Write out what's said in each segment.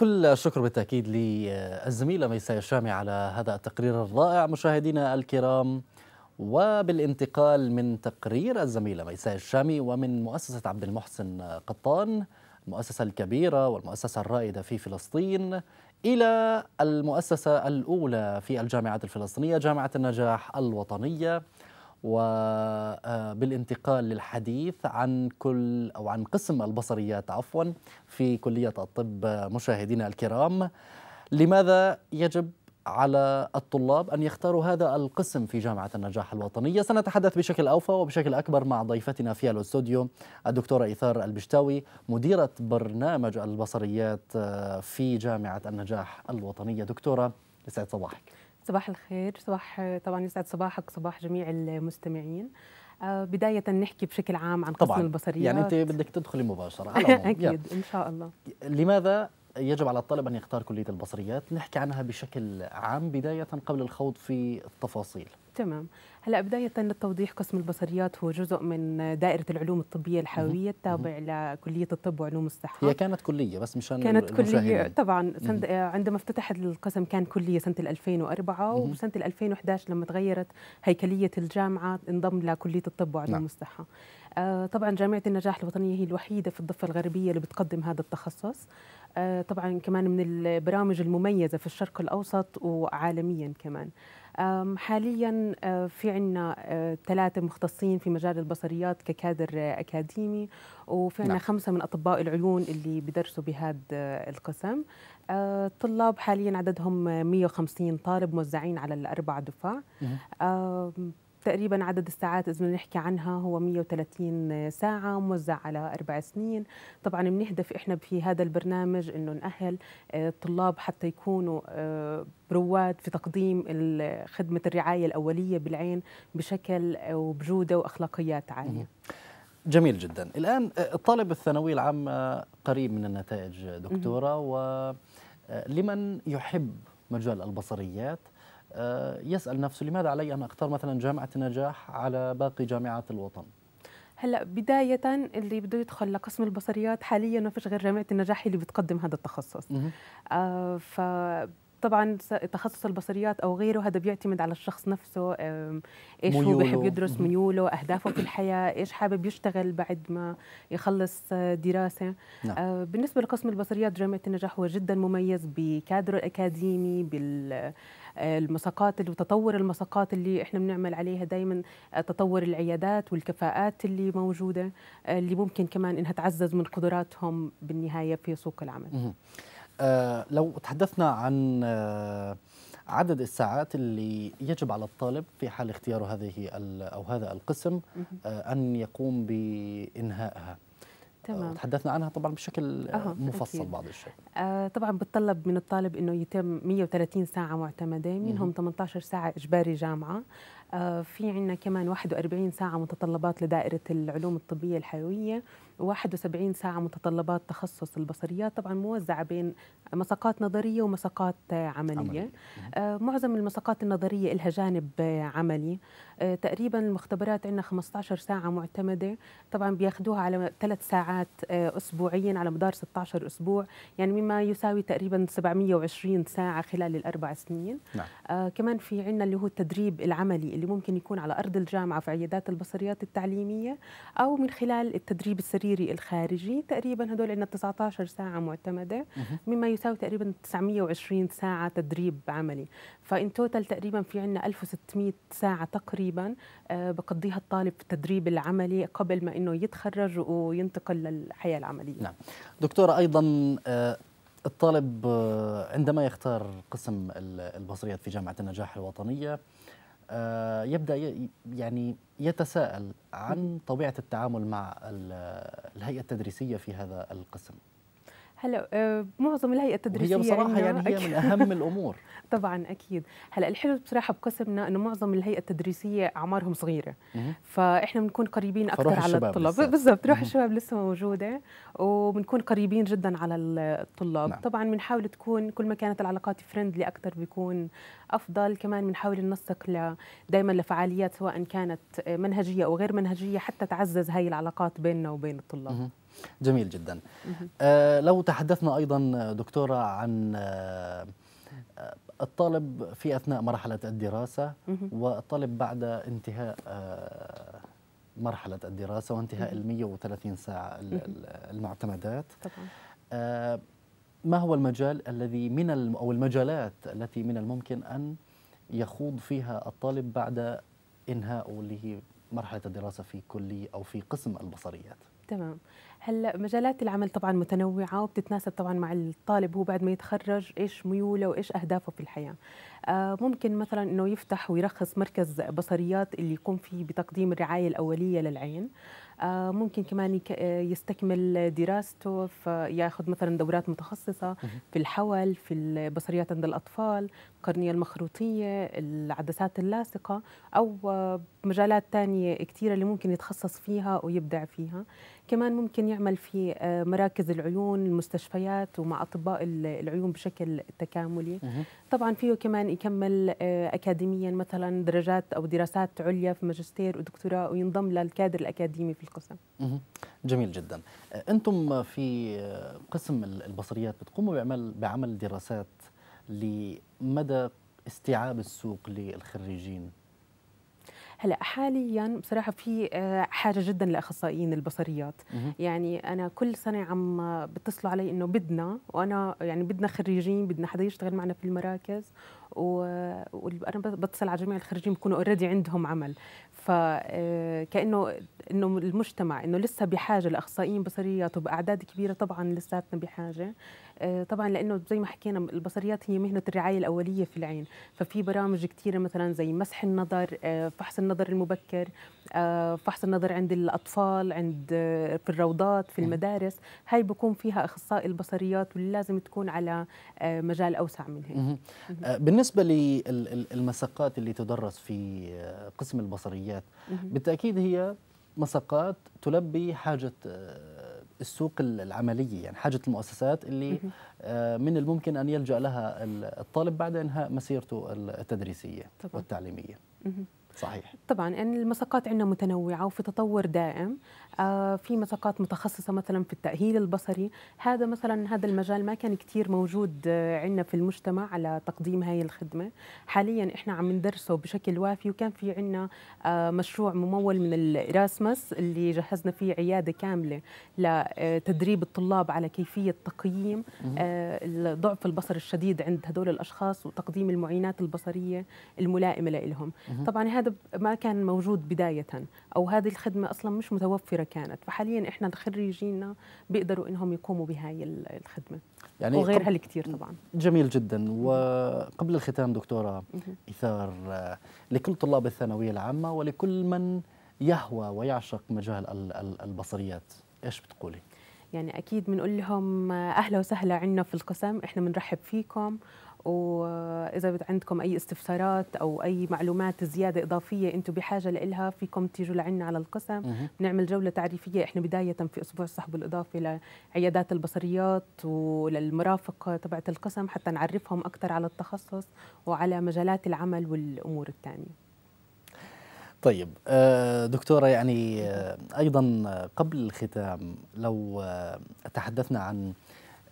كل الشكر بالتأكيد للزميلة ميساء الشامي على هذا التقرير الرائع مشاهدينا الكرام وبالانتقال من تقرير الزميلة ميساء الشامي ومن مؤسسة عبد المحسن قطان المؤسسة الكبيرة والمؤسسة الرائدة في فلسطين إلى المؤسسة الأولى في الجامعات الفلسطينية جامعة النجاح الوطنية وبالانتقال آه، للحديث عن كل او عن قسم البصريات عفوا في كليه الطب مشاهدينا الكرام لماذا يجب على الطلاب أن يختاروا هذا القسم في جامعة النجاح الوطنية سنتحدث بشكل أوفى وبشكل أكبر مع ضيفتنا في الاستوديو الدكتورة ايثار البشتاوي مديرة برنامج البصريات آه، في جامعة النجاح الوطنية دكتورة يسعد صباحك صباح الخير صباح طبعا يسعد صباحك صباح جميع المستمعين آه، بداية نحكي بشكل عام عن قسم طبعا البصريات يعني أنت بدك تدخلي مباشرة على أكيد يعني. إن شاء الله لماذا يجب على الطالب أن يختار كلية البصريات نحكي عنها بشكل عام بداية قبل الخوض في التفاصيل تمام هلا بداية للتوضيح قسم البصريات هو جزء من دائرة العلوم الطبية الحيوية التابع لكلية الطب وعلوم الصحة هي كانت كلية بس مشان كانت كلية طبعا عندما افتتحت القسم كان كلية سنة 2004 وسنة 2011 لما تغيرت هيكلية الجامعة انضم لكلية الطب وعلوم نعم. الصحة آه، طبعا جامعة النجاح الوطنية هي الوحيدة في الضفة الغربية اللي بتقدم هذا التخصص آه، طبعا كمان من البرامج المميزة في الشرق الأوسط وعالميا كمان حاليا أه، في عنا أه، ثلاثة مختصين في مجال البصريات ككادر أكاديمي وفي عنا نعم. خمسة من أطباء العيون اللي بدرسوا بهذا أه، القسم الطلاب حاليا عددهم 150 طالب موزعين على الأربع دفع تقريبا عدد الساعات اذا بدنا نحكي عنها هو 130 ساعه موزع على اربع سنين طبعا بنهدف احنا في هذا البرنامج انه ناهل الطلاب آه، حتى يكونوا آه، رواد في تقديم خدمه الرعايه الاوليه بالعين بشكل آه، وبجوده واخلاقيات عاليه جميل جدا الان الطالب الثانوي العام قريب من النتائج دكتوره ولمن يحب مجال البصريات آه، يسأل نفسه لماذا علي أن أختار مثلا جامعة النجاح على باقي جامعات الوطن هلا بداية اللي بده يدخل لقسم البصريات حاليا ما فيش غير جامعة النجاح اللي بتقدم هذا التخصص آه ف طبعا تخصص البصريات او غيره هذا بيعتمد على الشخص نفسه ايش ميوله. هو بحب يدرس ميوله اهدافه في الحياه ايش حابب يشتغل بعد ما يخلص آه، دراسه نعم. آه، بالنسبه لقسم البصريات جامعه النجاح هو جدا مميز بكادره الاكاديمي بال آه، المساقات وتطور المساقات اللي احنا بنعمل عليها دائما تطور العيادات والكفاءات اللي موجوده اللي ممكن كمان انها تعزز من قدراتهم بالنهايه في سوق العمل. آه، لو تحدثنا عن آه، عدد الساعات اللي يجب على الطالب في حال اختياره هذه او هذا القسم آه، ان يقوم بانهائها تمام تحدثنا عنها طبعا بشكل أه مفصل أكيد. بعض الشيء آه طبعا بتطلب من الطالب انه يتم 130 ساعه معتمده منهم 18 ساعه اجباري جامعه آه في عندنا كمان 41 ساعه متطلبات لدائره العلوم الطبيه الحيويه 71 ساعة متطلبات تخصص البصريات طبعا موزعة بين مساقات نظرية ومساقات عملية عملي. آه، معظم المساقات النظرية لها جانب آه، عملي آه، تقريبا المختبرات عندنا 15 ساعة معتمدة طبعا بياخدوها على ثلاث ساعات أسبوعيا على مدار 16 أسبوع يعني مما يساوي تقريبا 720 ساعة خلال الأربع سنين نعم. كمان في عندنا اللي هو التدريب العملي اللي ممكن يكون على أرض الجامعة في عيادات البصريات التعليمية أو من خلال التدريب السري التأثيري الخارجي تقريبا هدول عندنا 19 ساعة معتمدة مما يساوي تقريبا 920 ساعة تدريب عملي فإن توتال تقريبا في عندنا 1600 ساعة تقريبا آه، بقضيها الطالب في التدريب العملي قبل ما إنه يتخرج وينتقل للحياة العملية نعم دكتورة أيضا آه، الطالب آه، عندما يختار قسم البصريات في جامعة النجاح الوطنية آه، يبدا يعني يتساءل عن طبيعه التعامل مع الهيئه التدريسيه في هذا القسم هلا آه، معظم الهيئه التدريسيه هي بصراحه يعني هي من اهم الامور طبعا اكيد هلا الحلو بصراحه بقسمنا انه معظم الهيئه التدريسيه اعمارهم صغيره فاحنا بنكون قريبين اكثر على الطلاب بالضبط روح الشباب لسه موجوده وبنكون قريبين جدا على الطلاب نعم. طبعا بنحاول تكون كل ما كانت العلاقات فريندلي اكثر بيكون افضل كمان بنحاول ننسق دائما لفعاليات سواء كانت منهجيه او غير منهجيه حتى تعزز هاي العلاقات بيننا وبين الطلاب جميل جدا آه لو تحدثنا أيضا آه، دكتورة عن آه الطالب في أثناء مرحلة الدراسة والطالب بعد انتهاء آه مرحلة الدراسة وانتهاء ال 130 ساعة المعتمدات طبعا آه ما هو المجال الذي من أو المجالات التي من الممكن أن يخوض فيها الطالب بعد انهائه اللي هي مرحله الدراسه في كليه او في قسم البصريات. تمام، هلا مجالات العمل طبعا متنوعه وبتتناسب طبعا مع الطالب هو بعد ما يتخرج ايش ميوله وايش اهدافه في الحياه آه ممكن مثلا انه يفتح ويرخص مركز بصريات اللي يقوم فيه بتقديم الرعايه الاوليه للعين آه ممكن كمان آه، يستكمل دراسته فياخذ مثلا دورات متخصصه في الحول في البصريات عند الاطفال القرنيه المخروطيه العدسات اللاصقه او آه، مجالات ثانيه كثيره اللي ممكن يتخصص فيها ويبدع فيها كمان ممكن يعمل في آه، مراكز العيون المستشفيات ومع اطباء العيون بشكل تكاملي طبعا فيه كمان يكمل آه، اكاديميا مثلا درجات او دراسات عليا في ماجستير ودكتوراه وينضم للكادر الاكاديمي في القسم جميل جدا آه، انتم في قسم البصريات بتقوموا بعمل بعمل دراسات لمدى استيعاب السوق للخريجين هلا حاليا بصراحه في آه، حاجه جدا لاخصائيين البصريات يعني انا كل سنه عم بتصلوا علي انه بدنا وانا يعني بدنا خريجين بدنا حدا يشتغل معنا في المراكز وانا بتصل على جميع الخريجين بكونوا اوريدي عندهم عمل فكانه آه، انه المجتمع انه لسه بحاجه لاخصائيين بصريات وباعداد كبيره طبعا لساتنا بحاجه آه، طبعا لانه زي ما حكينا البصريات هي مهنه الرعايه الاوليه في العين ففي برامج كثيره مثلا زي مسح النظر آه، فحص النظر المبكر آه، فحص النظر عند الاطفال عند في الروضات في المدارس هاي بكون فيها اخصائي البصريات واللي لازم تكون على مجال اوسع من هيك بالنسبه للمساقات اللي تدرس في قسم البصريات بالتاكيد هي مساقات تلبي حاجه السوق العمليه يعني حاجه المؤسسات اللي آه، من الممكن ان يلجا لها الطالب بعد انهاء مسيرته التدريسيه طبعا. والتعليميه صحيح طبعا أن يعني المساقات عندنا متنوعة وفي تطور دائم آه، في مساقات متخصصة مثلا في التأهيل البصري هذا مثلا هذا المجال ما كان كثير موجود آه، عندنا في المجتمع على تقديم هاي الخدمة حاليا إحنا عم ندرسه بشكل وافي وكان في عندنا آه، مشروع ممول من الإراسمس اللي جهزنا فيه عيادة كاملة لتدريب الطلاب على كيفية تقييم ضعف البصر الشديد عند هدول الأشخاص وتقديم المعينات البصرية الملائمة لهم طبعا هذا ما كان موجود بداية أو هذه الخدمة أصلا مش متوفرة كانت فحاليا إحنا خريجينا بيقدروا إنهم يقوموا بهاي الخدمة يعني وغيرها الكثير طبعا جميل جدا وقبل الختام دكتورة إثار لكل طلاب الثانوية العامة ولكل من يهوى ويعشق مجال البصريات إيش بتقولي؟ يعني أكيد بنقول لهم أهلا وسهلا عنا في القسم إحنا بنرحب فيكم و اذا عندكم اي استفسارات او اي معلومات زياده اضافيه انتم بحاجه لها فيكم تيجوا لعنا على القسم بنعمل جوله تعريفيه احنا بدايه في اسبوع الصحب الاضافي لعيادات البصريات وللمرافقه تبعت القسم حتى نعرفهم اكثر على التخصص وعلى مجالات العمل والامور الثانيه طيب آه، دكتورة يعني آه، أيضا قبل الختام لو آه، تحدثنا عن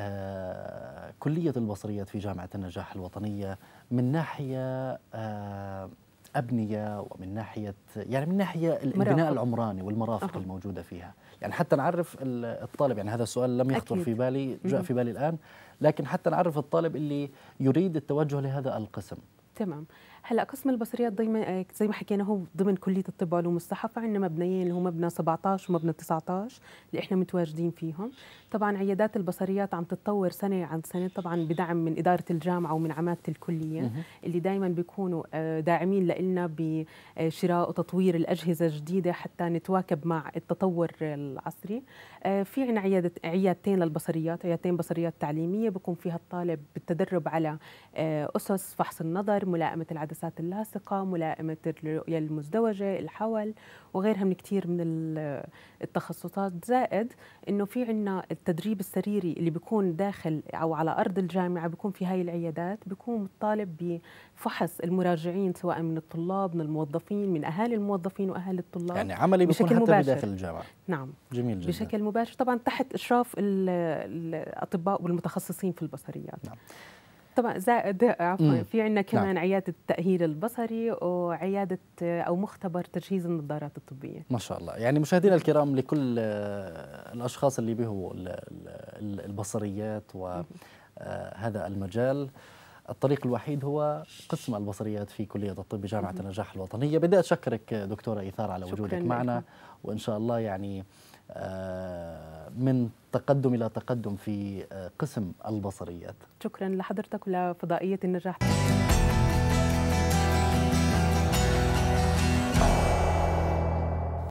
آه، كلية البصريات في جامعة النجاح الوطنية من ناحية آه، أبنية ومن ناحية يعني من ناحية البناء العمراني والمرافق أه. الموجودة فيها يعني حتى نعرف الطالب يعني هذا السؤال لم يخطر أكيد. في بالي جاء في بالي الآن لكن حتى نعرف الطالب اللي يريد التوجه لهذا القسم تمام هلا قسم البصريات دايما آه، زي ما حكينا هو ضمن كليه الطب وعلوم الصحه فعندنا مبنيين اللي هو مبنى 17 ومبنى 19 اللي احنا متواجدين فيهم طبعا عيادات البصريات عم تتطور سنه عن سنه طبعا بدعم من اداره الجامعه ومن عماده الكليه اللي دايما بيكونوا آه، داعمين لنا بشراء وتطوير الاجهزه الجديده حتى نتواكب مع التطور العصري آه، في عندنا عياده عيادتين للبصريات عيادتين بصريات تعليميه بيقوم فيها الطالب بالتدرب على اسس فحص النظر ملائمه العدد العدسات اللاصقة ملائمة الرؤية المزدوجة الحول وغيرها من كثير من التخصصات زائد أنه في عنا التدريب السريري اللي بيكون داخل أو على أرض الجامعة بيكون في هاي العيادات بيكون الطالب بفحص المراجعين سواء من الطلاب من الموظفين من أهالي الموظفين وأهالي الطلاب يعني عملي بشكل حتى مباشر بداخل الجامعة نعم جميل جدا بشكل مباشر طبعا تحت إشراف الأطباء والمتخصصين في البصريات نعم. طبعا زائد عفوا في عندنا كمان نعم. عياده التاهيل البصري وعياده او مختبر تجهيز النظارات الطبيه ما شاء الله يعني مشاهدينا الكرام لكل آه، الاشخاص اللي بهوا البصريات وهذا آه، المجال الطريق الوحيد هو قسم البصريات في كلية الطب بجامعة النجاح الوطنية بدي أشكرك دكتورة إيثار على وجودك معنا وإن شاء الله يعني آه من تقدم إلى تقدم في آه، قسم البصريات شكرا لحضرتك ولفضائية النجاح